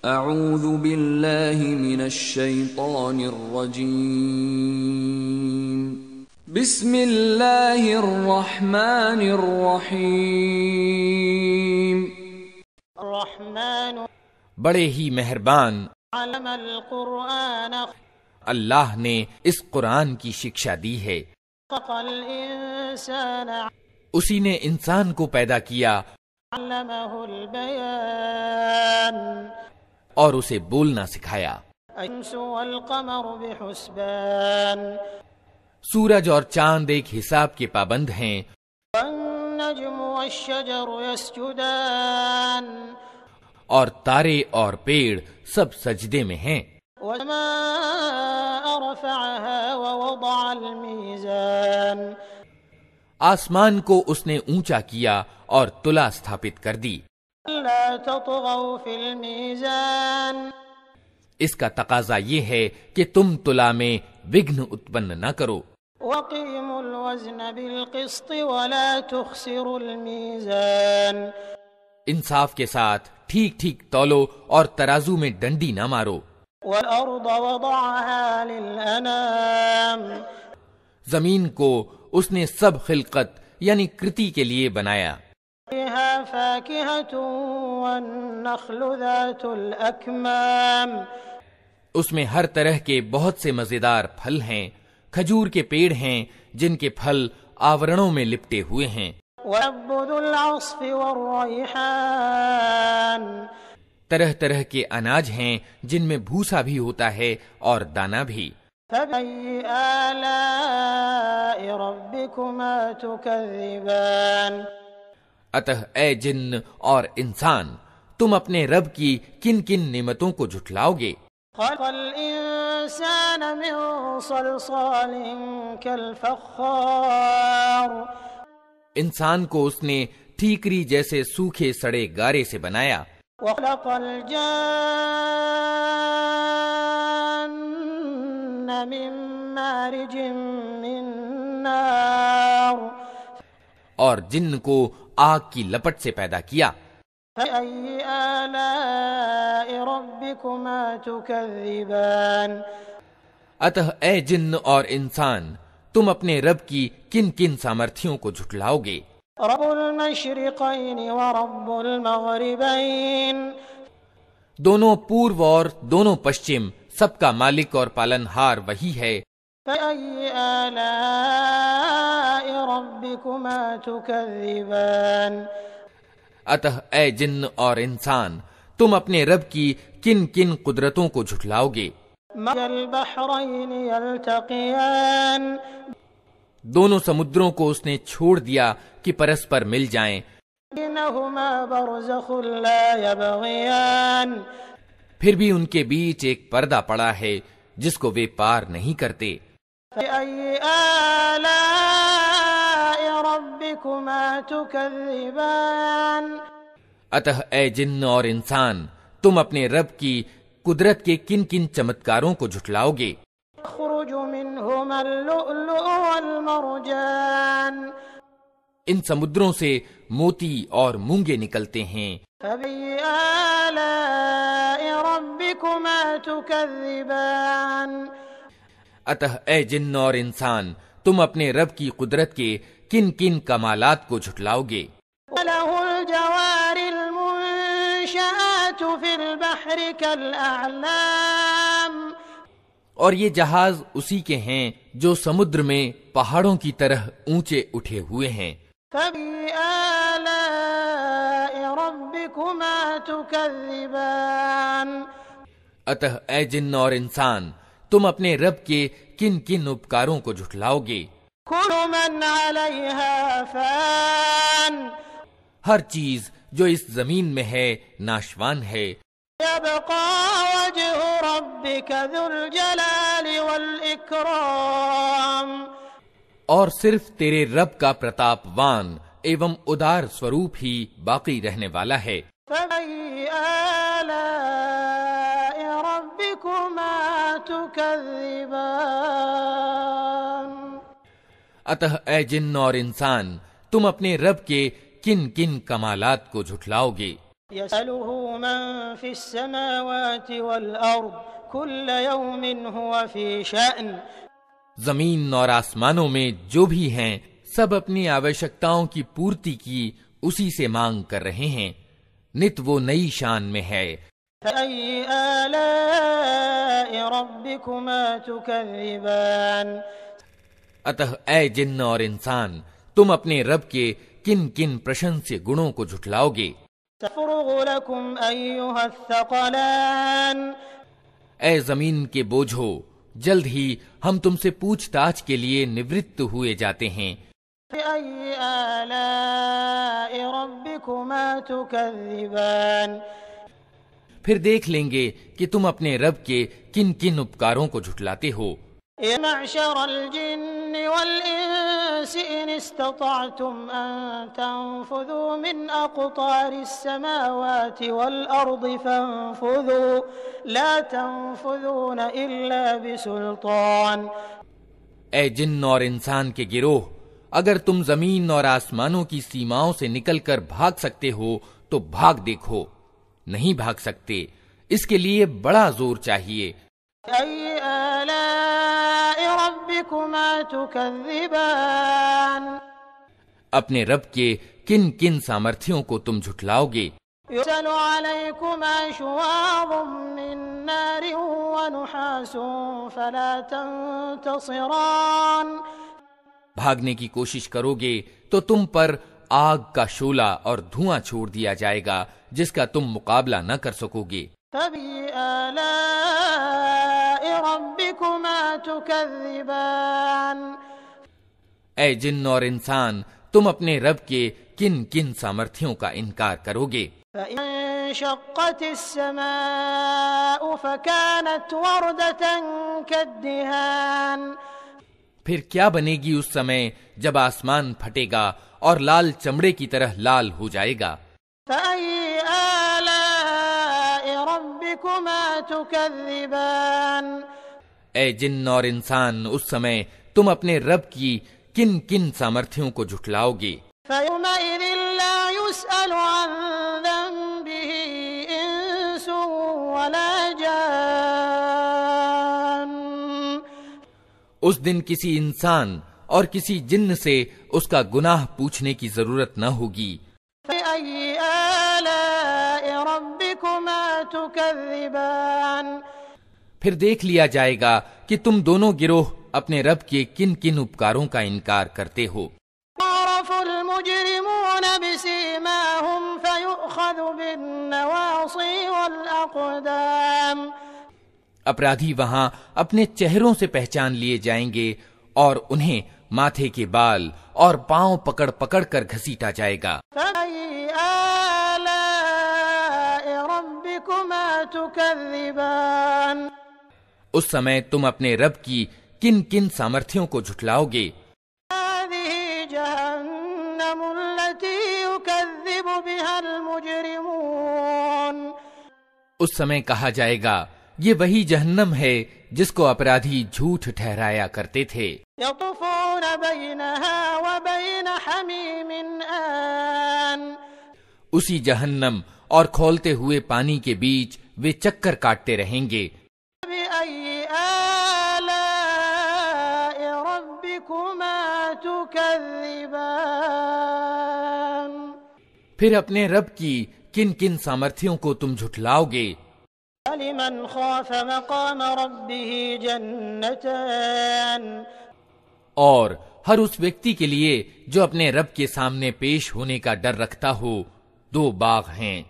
أعوذ بالله من الشيطان الرجيم بسم الله الرحمن الرحيم الرحمن بڑے ہی مہربان علم القرآن اللہ نے اس قرآن کی شکشا دی ہے اسی نے انسان کو پیدا کیا علمه البيان और उसे बोलना सिखाया सूरज और चांद एक हिसाब के पाबंद हैं और तारे और पेड़ सब सजदे में हैं आसमान को उसने ऊंचा किया और तुला स्थापित कर दी इसका तकाजा ये है कि तुम तुला में विघ्न उत्पन्न न करो इंसाफ के साथ ठीक ठीक तोलो और तराजू में डंडी ना मारो जमीन को उसने सब खिलकत यानी कृति के लिए बनाया فيها فاكهة والنخل ذات الأكمام उसमें हर तरह के बहुत से मजेदार फल हैं खजूर के पेड़ हैं जिनके फल आवरणों में लिपटे हुए हैं तरह तरह के अनाज हैं जिनमें भूसा भी होता है और दाना भी अतः ए जिन्न और इंसान तुम अपने रब की किन किन नेमतों को झुठलाओगे इंसान को उसने ठीकरी जैसे सूखे सड़े गारे से बनाया من مارج और जिन्न को आग की लपट से पैदा किया अतः ए जिन्न और इंसान तुम अपने रब की किन किन सामर्थियों को झुटलाओगे दोनों पूर्व और दोनों पश्चिम सबका मालिक और पालनहार वही है فأي آلاء ربكما تكذبان अतः ए जिन्न और इंसान तुम अपने रब की किन किन कुदरतों को झुठलाओगे दोनों समुद्रों को उसने छोड़ दिया कि परस्पर मिल जाएं। फिर भी उनके बीच एक पर्दा पड़ा है जिसको वे पार नहीं करते آلاء ربكما تكذبان अतः ए जिन्न और इंसान तुम अपने रब की कुदरत के किन किन चमत्कारों को झुठलाओगे इन समुद्रों से मोती और मूंगे निकलते हैं अतः ए जिन्न और इंसान तुम अपने रब की कुदरत के किन किन कमालात को झुटलाओगे और ये जहाज उसी के हैं जो समुद्र में पहाड़ों की तरह ऊंचे उठे हुए हैं अतः ए जिन्न और इंसान तुम अपने रब के किन किन उपकारों को झुठलाओगे हर चीज जो इस जमीन में है नाशवान है और सिर्फ तेरे रब का प्रतापवान एवं उदार स्वरूप ही बाकी रहने वाला है अतः ए जिन्न और इंसान तुम अपने रब के किन किन कमालात को झुठलाओगे जमीन और आसमानों में जो भी हैं सब अपनी आवश्यकताओं की पूर्ति की उसी से मांग कर रहे हैं नित वो नई शान में है अतः ऐ जिन्न और इंसान तुम अपने रब के किन किन प्रशंस्य गुणों को झुठलाओगे ऐ जमीन के बोझो जल्द ही हम तुमसे पूछताछ के लिए निवृत्त हुए जाते हैं फिर देख लेंगे कि तुम अपने रब के किन किन उपकारों को झुटलाते हो ए जिन और इंसान के गिरोह अगर तुम जमीन और आसमानों की सीमाओं से निकलकर भाग सकते हो तो भाग देखो नहीं भाग सकते इसके लिए बड़ा जोर चाहिए अपने रब के किन किन सामर्थ्यों को तुम झुठलाओगे भागने की कोशिश करोगे तो तुम पर आग का शोला और धुआं छोड़ दिया जाएगा जिसका तुम मुकाबला न कर सकोगे ऐ जिन और इंसान तुम अपने रब के किन किन सामर्थ्यों का इनकार करोगे फिर क्या बनेगी उस समय जब आसमान फटेगा और लाल चमड़े की तरह लाल हो जाएगा ए जिन और इंसान उस समय तुम अपने रब की किन किन सामर्थ्यों को झुठलाओगे उस दिन किसी इंसान और किसी जिन्न से उसका गुनाह पूछने की जरूरत न होगी फिर देख लिया जाएगा कि तुम दोनों गिरोह अपने रब के किन किन उपकारों का इनकार करते हो अपराधी वहां अपने चेहरों से पहचान लिए जाएंगे और उन्हें माथे के बाल और पांव पकड़ पकड़ कर घसीटा जाएगा उस समय तुम अपने रब की किन किन सामर्थ्यों को झुठलाओगे उस समय कहा जाएगा ये वही जहन्नम है जिसको अपराधी झूठ ठहराया करते थे उसी जहन्नम और खोलते हुए पानी के बीच वे चक्कर काटते रहेंगे फिर अपने रब की किन किन सामर्थ्यों को तुम झुठलाओगे और हर उस व्यक्ति के लिए जो अपने रब के सामने पेश होने का डर रखता हो दो बाग हैं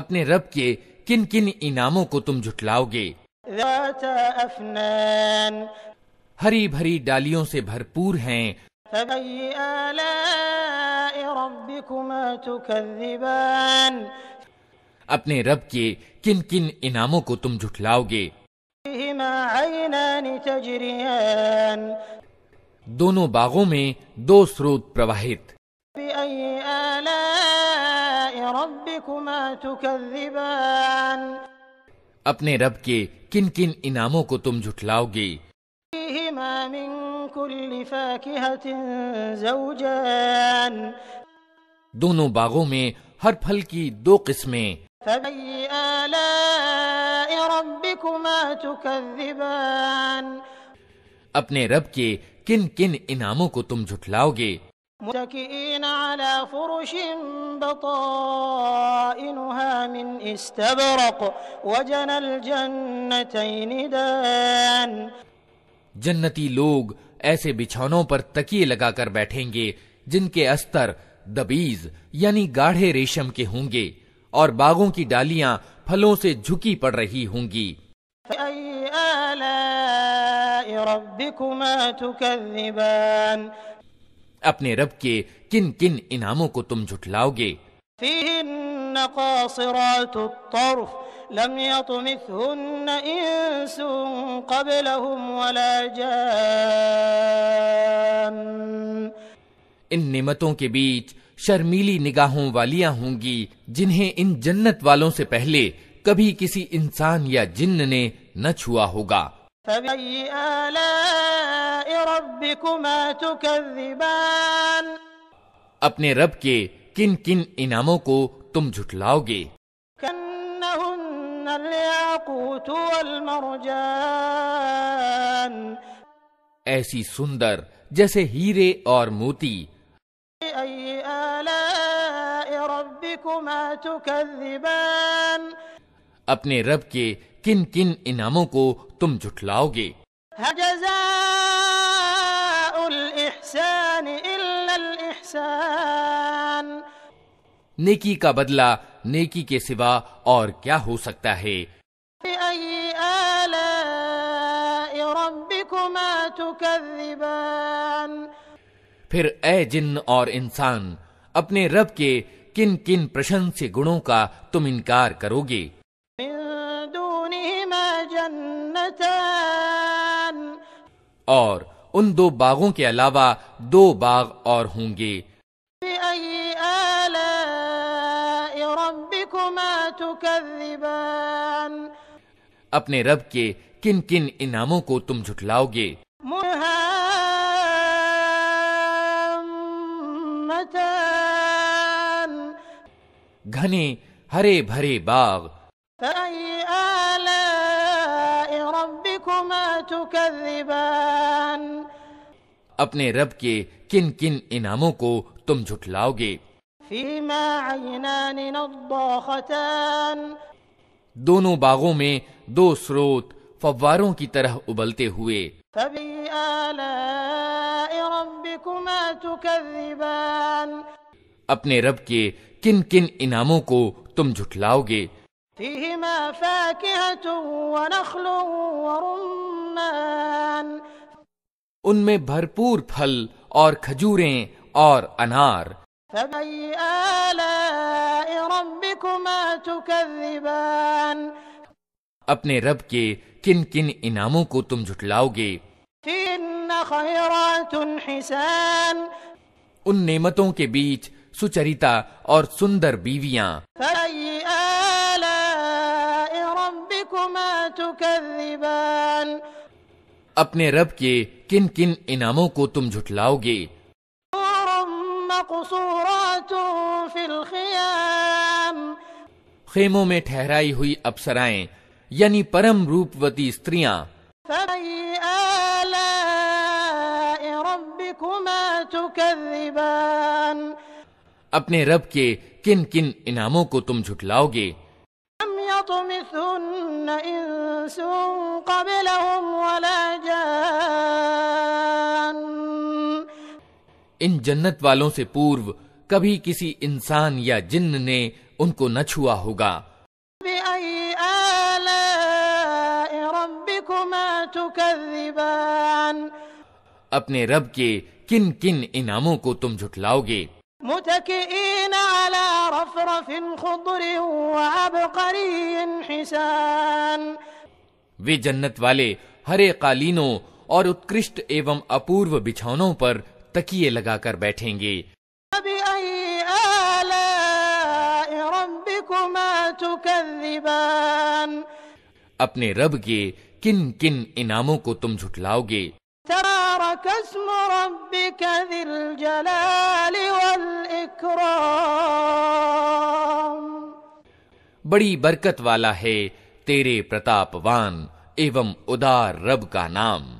अपने रब के किन किन इनामों को तुम झुटलाओगे हरी भरी डालियों से भरपूर हैं فبأي آلاء ربكما تكذبان अपने रब के किन किन इनामों को तुम झुठलाओगे दोनों बागों में दो स्रोत प्रवाहित अपने रब के किन किन इनामों को तुम झुठलाओगे كل فاكهة زوجان دونوں باغوں میں ہر پھل کی دو قسمیں فبأي آلاء ربكما تكذبان رب کے کن کن انعاموں کو تم جھٹلاؤ گے متكئين على فرش بطائنها من استبرق وجنى الجنتين دان जन्नती लोग ऐसे बिछौनों पर तकिए लगाकर बैठेंगे जिनके अस्तर दबीज यानी गाढ़े रेशम के होंगे और बागों की डालियां फलों से झुकी पड़ रही होंगी अपने रब के किन किन इनामों को तुम झुठलाओगे لم يطمثهن إنس قبلهم ولا جان इन नेमतों के बीच शर्मीली निगाहों वालियां होंगी जिन्हें इन जन्नत वालों से पहले कभी किसी इंसान या जिन्न ने न छुआ होगा अपने रब के किन किन इनामों को तुम झुटलाओगे ऐसी सुंदर जैसे हीरे और मोती अपने रब के किन किन इनामों को तुम झुठलाओगे इल्ला नेकी का बदला नेकी के सिवा और क्या हो सकता है फिर ए जिन और इंसान अपने रब के किन किन प्रशंस्य गुणों का तुम इनकार करोगे और उन दो बागों के अलावा दो बाग और होंगे तुकذبان अपने रब के किन किन इनामों को तुम झुठलाओगे घने हरे भरे बाग अपने रब के किन किन इनामों को तुम झुठलाओगे दोनों बागों में दो स्रोत फव्वारों की तरह उबलते हुए अपने रब के किन किन इनामों को तुम झुठलाओगे उनमें भरपूर फल और खजूरें और अनार فبأي آلاء ربكما تكذبان अपने रब के किन किन इनामों को तुम झुटलाओगे उन नेमतों के बीच सुचरिता और सुंदर बीवियां अपने रब के किन किन इनामों को तुम झुटलाओगे खेमों में ठहराई हुई अप्सराएं यानी परम रूपवती स्त्रियां अपने रब के किन किन इनामों को तुम झुटलाओगे सुन इन जन्नत वालों से पूर्व कभी किसी इंसान या जिन्न ने उनको न छुआ होगा अपने रब के किन किन इनामों को तुम झुठलाओगे वे जन्नत वाले हरे कालीनों और उत्कृष्ट एवं अपूर्व बिछौनों पर तकिए लगाकर बैठेंगे अपने रब के किन किन इनामों को तुम झुटलाओगे बड़ी बरकत वाला है तेरे प्रतापवान एवं उदार रब का नाम